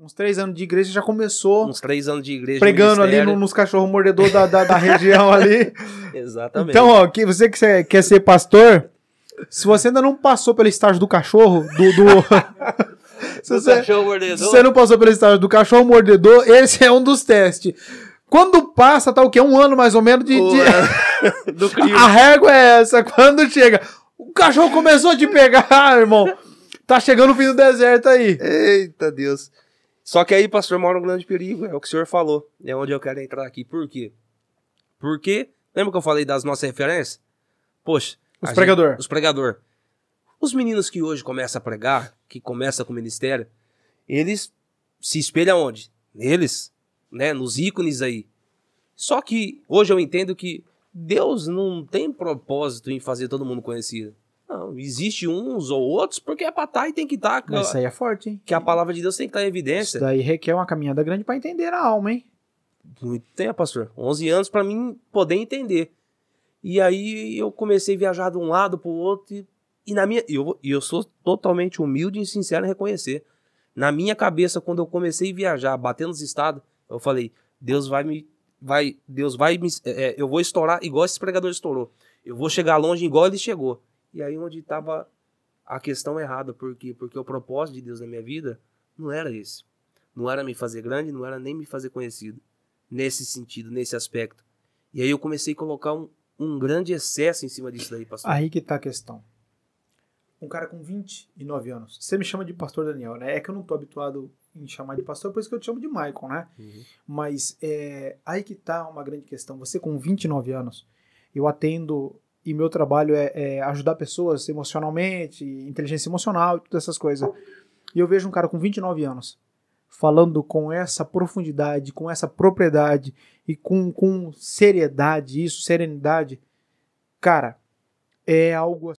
uns três anos de igreja, já começou. Uns três anos de igreja. Pregando ali no, nos cachorros mordedores da, da, da região ali. Exatamente. Então, ó, que você que cê, quer ser pastor, se você ainda não passou pelo estágio do cachorro, do. do... se, você, você não passou pelo estágio do cachorro mordedor, esse é um dos testes. Quando passa, tá o quê? Um ano mais ou menos de. de... a régua é essa. Quando chega. O cachorro começou a te pegar, irmão. Tá chegando o fim do deserto aí. Eita Deus. Só que aí, pastor, mora um grande perigo, é o que o senhor falou. É onde eu quero entrar aqui. Por quê? Porque, lembra que eu falei das nossas referências? Poxa. Os pregador. Gente, os pregador. Os meninos que hoje começam a pregar, que começam com o ministério, eles se espelham onde? Neles, né? Nos ícones aí. Só que hoje eu entendo que Deus não tem propósito em fazer todo mundo conhecido. Não, existe uns ou outros porque é pra estar tá e tem que estar. Tá, Mas isso aí é forte, hein? Que a palavra de Deus tem que estar tá em evidência. Isso daí requer uma caminhada grande para entender a alma, hein? Muito tempo, pastor. 11 anos para mim poder entender. E aí eu comecei a viajar de um lado pro outro e, e na minha... E eu, eu sou totalmente humilde e sincero em reconhecer. Na minha cabeça, quando eu comecei a viajar, batendo nos estados, eu falei, Deus vai me... Vai, Deus vai me... É, é eu vou estourar igual esse pregador estourou. Eu vou chegar longe igual ele chegou. E aí onde estava a questão errada, porque porque o propósito de Deus na minha vida não era esse. Não era me fazer grande, não era nem me fazer conhecido nesse sentido, nesse aspecto. E aí eu comecei a colocar um, um grande excesso em cima disso daí, pastor. Aí que tá a questão. Um cara com 29 anos. Você me chama de pastor Daniel, né? É que eu não tô habituado em chamar de pastor, por isso que eu te chamo de Michael, né? Uhum. Mas é, aí que tá uma grande questão. Você com 29 anos, eu atendo e meu trabalho é, é, ajudar pessoas emocionalmente, inteligência emocional, todas essas coisas. E eu vejo um cara com 29 anos falando com essa profundidade, com essa propriedade e com, com seriedade, isso, serenidade. Cara, é algo